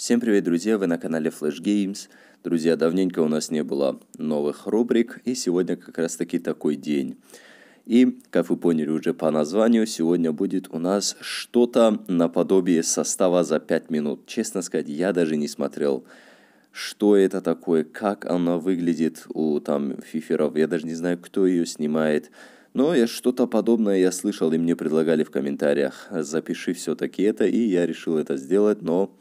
Всем привет, друзья! Вы на канале Flash Games. Друзья, давненько у нас не было новых рубрик, и сегодня как раз-таки такой день. И, как вы поняли уже по названию, сегодня будет у нас что-то наподобие состава за 5 минут. Честно сказать, я даже не смотрел, что это такое, как она выглядит у там фиферов. Я даже не знаю, кто ее снимает. Но я что-то подобное я слышал, и мне предлагали в комментариях, запиши все-таки это, и я решил это сделать, но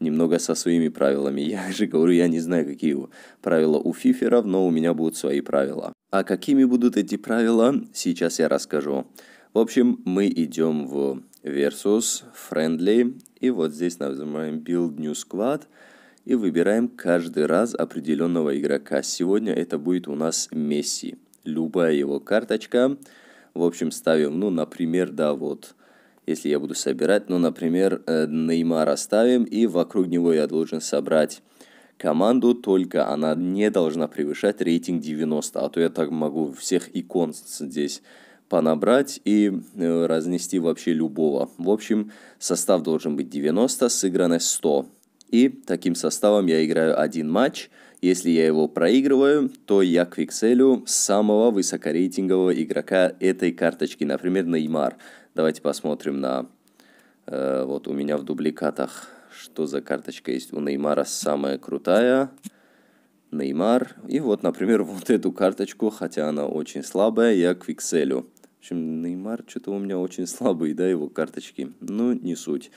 немного со своими правилами. Я же говорю, я не знаю, какие правила у фиферов, но у меня будут свои правила. А какими будут эти правила, сейчас я расскажу. В общем, мы идем в Versus, Friendly, и вот здесь нажимаем Build New Squad, и выбираем каждый раз определенного игрока. Сегодня это будет у нас Месси. Любая его карточка. В общем, ставим, ну, например, да, вот если я буду собирать, ну, например, э, Неймара ставим, и вокруг него я должен собрать команду, только она не должна превышать рейтинг 90, а то я так могу всех икон здесь понабрать и э, разнести вообще любого. В общем, состав должен быть 90, сыгранность 100. И таким составом я играю один матч. Если я его проигрываю, то я квикселю самого высокорейтингового игрока этой карточки, например, Неймар. Давайте посмотрим на... Э, вот у меня в дубликатах, что за карточка есть. У Неймара самая крутая. Неймар. И вот, например, вот эту карточку, хотя она очень слабая, я к Викселю. В общем, Неймар что-то у меня очень слабый, да, его карточки. Ну, не суть.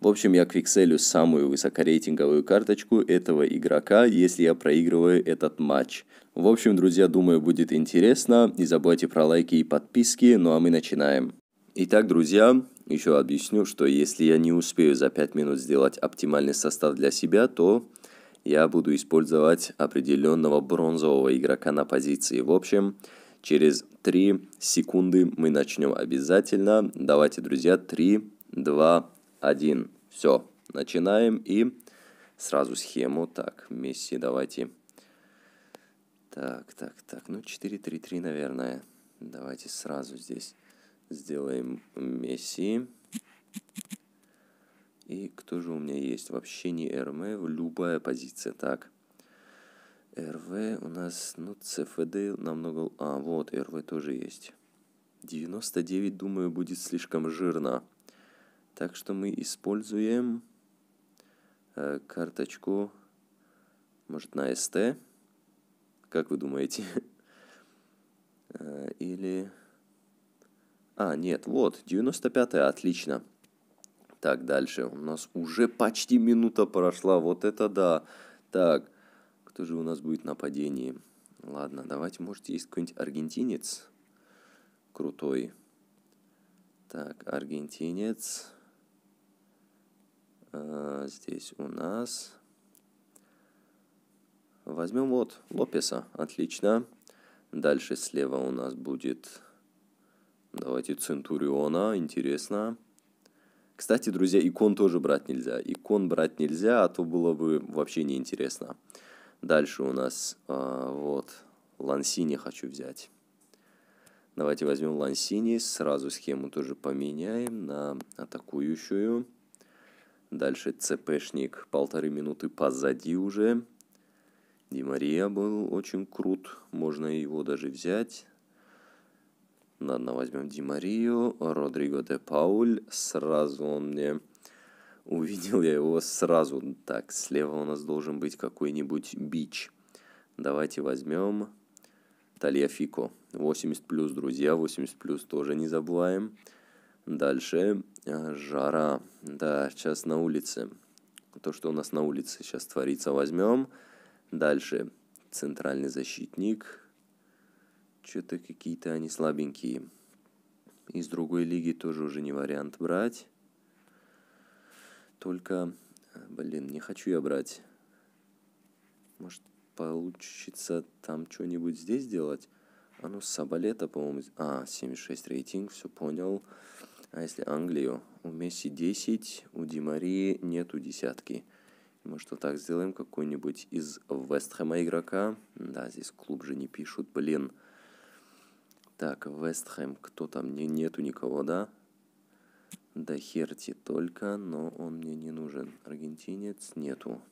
В общем, я к Викселю самую высокорейтинговую карточку этого игрока, если я проигрываю этот матч. В общем, друзья, думаю, будет интересно. Не забывайте про лайки и подписки. Ну а мы начинаем. Итак, друзья, еще объясню, что если я не успею за 5 минут сделать оптимальный состав для себя, то я буду использовать определенного бронзового игрока на позиции. В общем, через 3 секунды мы начнем обязательно. Давайте, друзья, 3, 2, 1. Все, начинаем и сразу схему. Так, Месси, давайте. Так, так, так, ну 4-3-3, наверное. Давайте сразу здесь. Сделаем Месси. И кто же у меня есть? Вообще не РМ, любая позиция. Так. РВ у нас, ну, ЦФД намного... А, вот, РВ тоже есть. 99, думаю, будет слишком жирно. Так что мы используем э, карточку, может, на СТ. Как вы думаете? Э, или... А, нет, вот, 95-е, отлично. Так, дальше. У нас уже почти минута прошла. Вот это да. Так, кто же у нас будет на падении? Ладно, давайте, может, есть какой-нибудь аргентинец крутой. Так, аргентинец. А, здесь у нас... Возьмем вот Лопеса. Отлично. Дальше слева у нас будет Давайте Центуриона, интересно. Кстати, друзья, икон тоже брать нельзя. Икон брать нельзя, а то было бы вообще неинтересно. Дальше у нас, э, вот, Лансини хочу взять. Давайте возьмем Лансини, сразу схему тоже поменяем на атакующую. Дальше ЦПшник, полторы минуты позади уже. Димария был очень крут, можно его даже взять. Ладно, возьмем Ди Марию, Родриго де Пауль. Сразу он мне... Увидел я его сразу. Так, слева у нас должен быть какой-нибудь бич. Давайте возьмем Тальяфико, Фико. 80 плюс, друзья, 80 плюс тоже не забываем. Дальше э, жара. Да, сейчас на улице. То, что у нас на улице сейчас творится, возьмем. Дальше центральный защитник. Что-то какие-то они слабенькие. Из другой лиги тоже уже не вариант брать. Только, блин, не хочу я брать. Может, получится там что-нибудь здесь сделать? А ну, Сабалета, по-моему... А, 7,6 рейтинг, все понял. А если Англию? У Месси 10, у Ди Марии нету десятки. Может что, так сделаем? Какой-нибудь из Вестхэма игрока? Да, здесь клуб же не пишут, блин. Блин. Так, Вестхэм, кто там? Не, нету никого, да? Да херти только, но он мне не нужен. Аргентинец нету.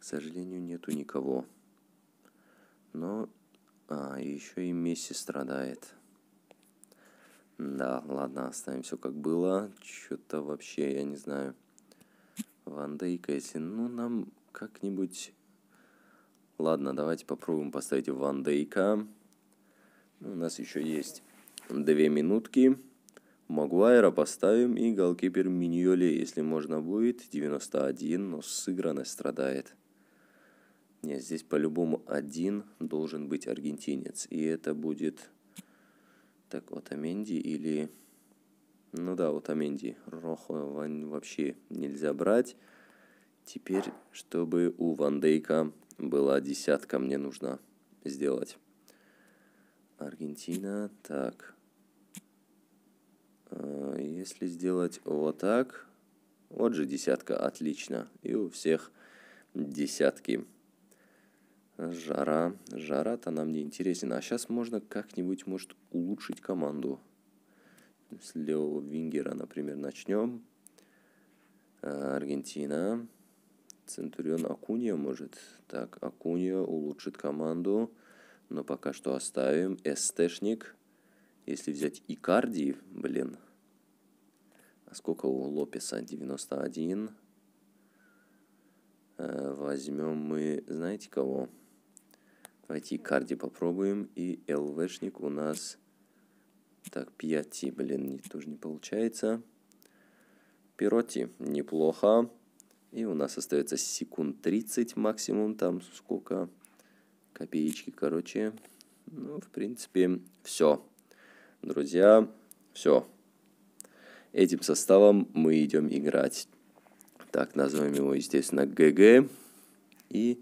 К сожалению, нету никого. Но... А, еще и Месси страдает. Да, ладно, оставим все как было. Что-то вообще, я не знаю. Ван а если... Ну, нам как-нибудь... Ладно, давайте попробуем поставить Ван Дейка. У нас еще есть две минутки. Магуайра поставим и голкипер Миньоле, если можно будет. 91, но сыгранность страдает. Нет, здесь по-любому один должен быть аргентинец. И это будет... Так, Отаменди или... Ну да, Отаменди. Рохо вообще нельзя брать. Теперь, чтобы у Вандейка была десятка, мне нужно сделать. Аргентина. Так. Э, если сделать вот так, вот же десятка, отлично. И у всех десятки. Жара. Жара-то нам не интересен. А сейчас можно как-нибудь, может, улучшить команду. С левого вингера, например, начнем. Э, Аргентина. Центурион Акунья может. Так, Акунья улучшит Команду. Но пока что оставим. СТшник. Если взять Икарди, блин. А сколько у Лопеса? 91. Э, возьмем мы, знаете кого? Давайте Икарди попробуем. И ЛВшник у нас... Так, Пьяти, блин, тоже не получается. Пироти, неплохо. И у нас остается секунд 30 максимум, там сколько? копеечки, короче. Ну, в принципе, все. Друзья, все. Этим составом мы идем играть. Так, назовем его, естественно, ГГ. И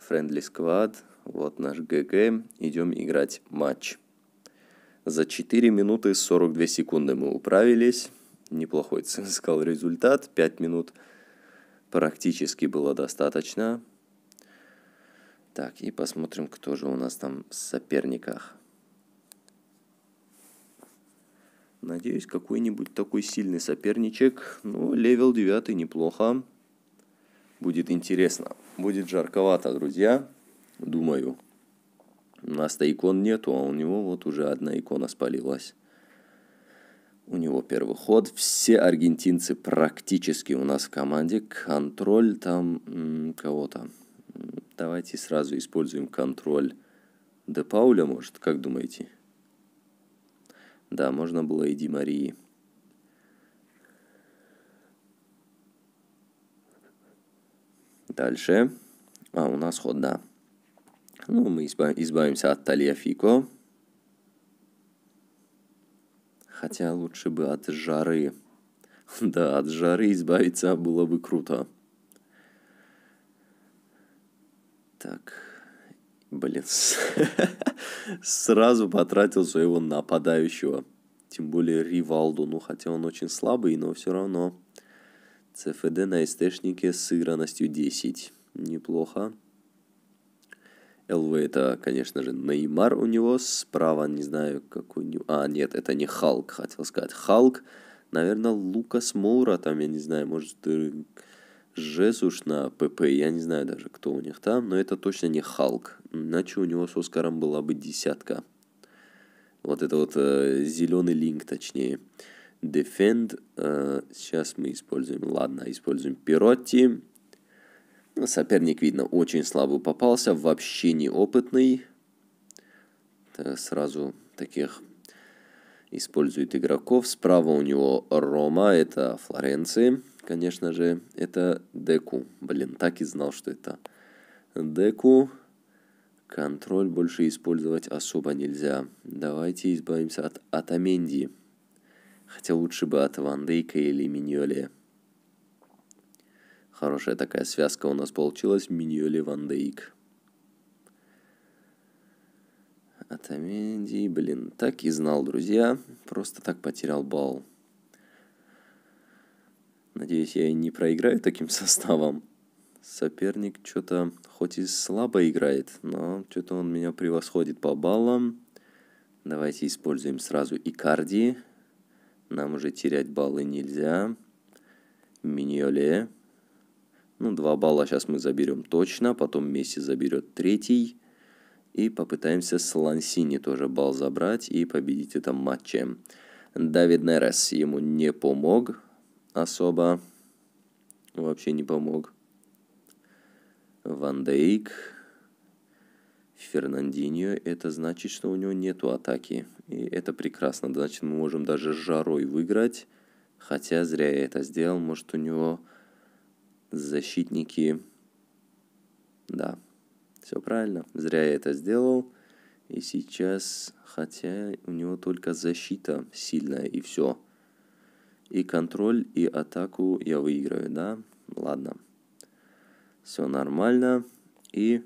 Friendly Squad. Вот наш ГГ. Идем играть матч. За 4 минуты 42 секунды мы управились. Неплохой, цинскал результат. 5 минут практически было достаточно. Так, и посмотрим, кто же у нас там в соперниках. Надеюсь, какой-нибудь такой сильный соперничек. Ну, левел 9 неплохо. Будет интересно. Будет жарковато, друзья. Думаю. У нас-то икон нету, а у него вот уже одна икона спалилась. У него первый ход. Все аргентинцы практически у нас в команде. Контроль там кого-то. Давайте сразу используем контроль Де Пауля, может, как думаете? Да, можно было и Ди Марии. Дальше. А, у нас ход, да. Ну, мы избавимся от Талия Фико. Хотя лучше бы от жары. Да, от жары избавиться было бы круто. Так, блин, сразу потратил своего нападающего. Тем более Ривалду, ну хотя он очень слабый, но все равно. ЦФД на эстешнике с сыгранностью 10. Неплохо. ЛВ это, конечно же, Неймар у него. Справа, не знаю, какой у него... А, нет, это не Халк, хотел сказать. Халк, наверное, Лукас Моура, там, я не знаю, может, э, Жесуш на ПП, я не знаю даже, кто у них там, но это точно не Халк. Иначе у него с Оскаром была бы десятка. Вот это вот э, зеленый линк, точнее. Defend. Э, сейчас мы используем, ладно, используем Пиротти. Соперник, видно, очень слабо попался, вообще неопытный. Это сразу таких использует игроков. Справа у него Рома, это Флоренции. Конечно же, это Деку. Блин, так и знал, что это Деку. Контроль больше использовать особо нельзя. Давайте избавимся от Атаменди. Хотя лучше бы от Вандейка или Миньоли. Хорошая такая связка у нас получилась. Миньоли Вандейк. Дейк. Атаменди, блин, так и знал, друзья. Просто так потерял балл. Надеюсь, я не проиграю таким составом. Соперник что-то хоть и слабо играет, но что-то он меня превосходит по баллам. Давайте используем сразу Икарди. Нам уже терять баллы нельзя. Миньоле. Ну, два балла сейчас мы заберем точно, потом Месси заберет третий. И попытаемся с Лансини тоже балл забрать и победить в этом матче. Давид Нерес ему не помог, особо вообще не помог. Ван Дейк, Фернандиньо, это значит, что у него нету атаки. И это прекрасно, значит, мы можем даже жарой выиграть. Хотя зря я это сделал, может у него защитники... Да, все правильно, зря я это сделал. И сейчас, хотя у него только защита сильная и все. И контроль, и атаку я выиграю, да? Ладно. Все нормально. И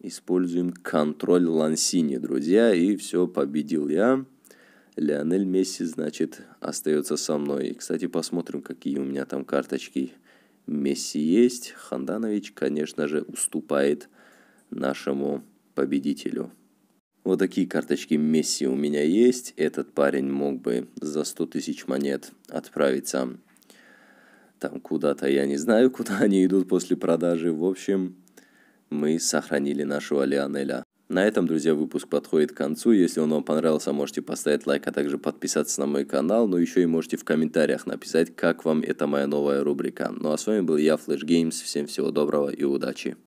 используем контроль Лансини, друзья. И все, победил я. Леонель Месси, значит, остается со мной. И, кстати, посмотрим, какие у меня там карточки Месси есть. Ханданович, конечно же, уступает нашему победителю. Вот такие карточки Месси у меня есть. Этот парень мог бы за 100 тысяч монет отправиться Там куда-то, я не знаю, куда они идут после продажи. В общем, мы сохранили нашего Леонеля. На этом, друзья, выпуск подходит к концу. Если он вам понравился, можете поставить лайк, а также подписаться на мой канал. Но ну, еще и можете в комментариях написать, как вам эта моя новая рубрика. Ну а с вами был я, Flash Games. Всем всего доброго и удачи.